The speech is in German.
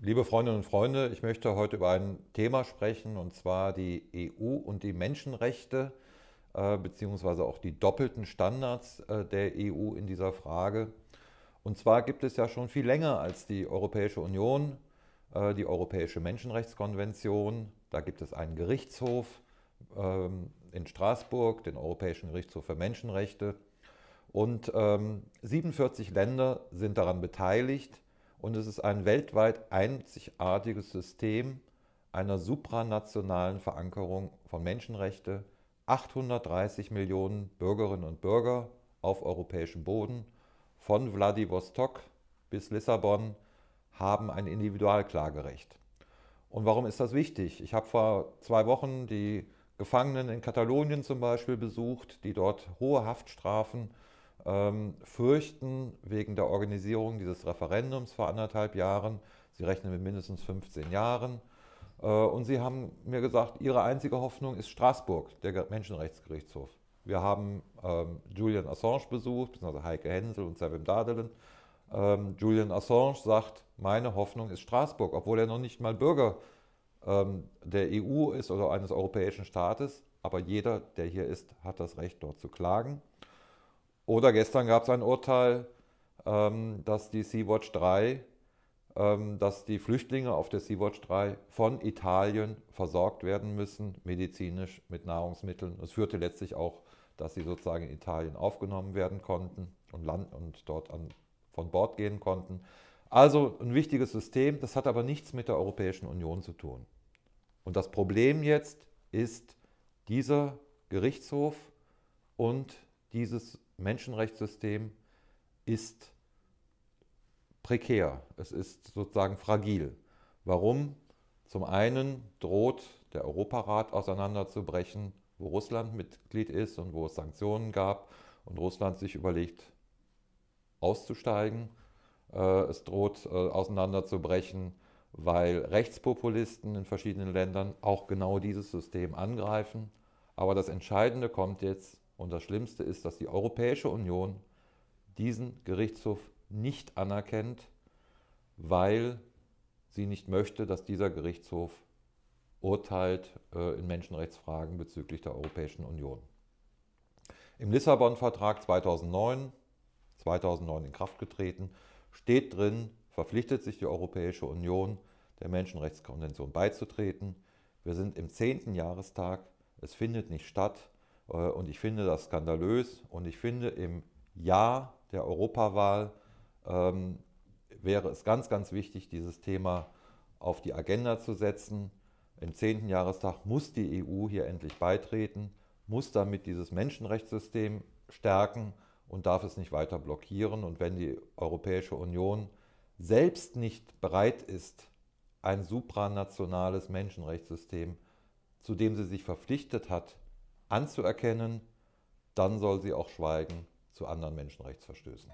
Liebe Freundinnen und Freunde, ich möchte heute über ein Thema sprechen, und zwar die EU und die Menschenrechte, äh, beziehungsweise auch die doppelten Standards äh, der EU in dieser Frage. Und zwar gibt es ja schon viel länger als die Europäische Union, äh, die Europäische Menschenrechtskonvention. Da gibt es einen Gerichtshof ähm, in Straßburg, den Europäischen Gerichtshof für Menschenrechte. Und ähm, 47 Länder sind daran beteiligt und es ist ein weltweit einzigartiges System einer supranationalen Verankerung von Menschenrechten. 830 Millionen Bürgerinnen und Bürger auf europäischem Boden von Wladivostok bis Lissabon haben ein Individualklagerecht. Und warum ist das wichtig? Ich habe vor zwei Wochen die Gefangenen in Katalonien zum Beispiel besucht, die dort hohe Haftstrafen äh, ähm, fürchten wegen der Organisierung dieses Referendums vor anderthalb Jahren, sie rechnen mit mindestens 15 Jahren, äh, und sie haben mir gesagt, ihre einzige Hoffnung ist Straßburg, der Menschenrechtsgerichtshof. Wir haben ähm, Julian Assange besucht, beziehungsweise Heike Hensel und Savim Dadelen. Ähm, Julian Assange sagt, meine Hoffnung ist Straßburg, obwohl er noch nicht mal Bürger ähm, der EU ist oder eines europäischen Staates. Aber jeder, der hier ist, hat das Recht, dort zu klagen. Oder gestern gab es ein Urteil, ähm, dass die Sea-Watch 3, ähm, dass die Flüchtlinge auf der Sea-Watch 3 von Italien versorgt werden müssen, medizinisch mit Nahrungsmitteln. Es führte letztlich auch, dass sie sozusagen in Italien aufgenommen werden konnten und, land und dort an, von Bord gehen konnten. Also ein wichtiges System, das hat aber nichts mit der Europäischen Union zu tun. Und das Problem jetzt ist dieser Gerichtshof und dieses Menschenrechtssystem ist prekär, es ist sozusagen fragil. Warum? Zum einen droht der Europarat auseinanderzubrechen, wo Russland Mitglied ist und wo es Sanktionen gab und Russland sich überlegt, auszusteigen. Äh, es droht äh, auseinanderzubrechen, weil Rechtspopulisten in verschiedenen Ländern auch genau dieses System angreifen. Aber das Entscheidende kommt jetzt, und das Schlimmste ist, dass die Europäische Union diesen Gerichtshof nicht anerkennt, weil sie nicht möchte, dass dieser Gerichtshof urteilt äh, in Menschenrechtsfragen bezüglich der Europäischen Union. Im Lissabon-Vertrag 2009, 2009 in Kraft getreten, steht drin, verpflichtet sich die Europäische Union, der Menschenrechtskonvention beizutreten. Wir sind im zehnten Jahrestag, es findet nicht statt. Äh, und ich finde das skandalös. Und ich finde, im Jahr der Europawahl ähm, wäre es ganz, ganz wichtig, dieses Thema auf die Agenda zu setzen. Im 10. Jahrestag muss die EU hier endlich beitreten, muss damit dieses Menschenrechtssystem stärken und darf es nicht weiter blockieren. Und wenn die Europäische Union selbst nicht bereit ist, ein supranationales Menschenrechtssystem, zu dem sie sich verpflichtet hat, anzuerkennen, dann soll sie auch schweigen zu anderen Menschenrechtsverstößen.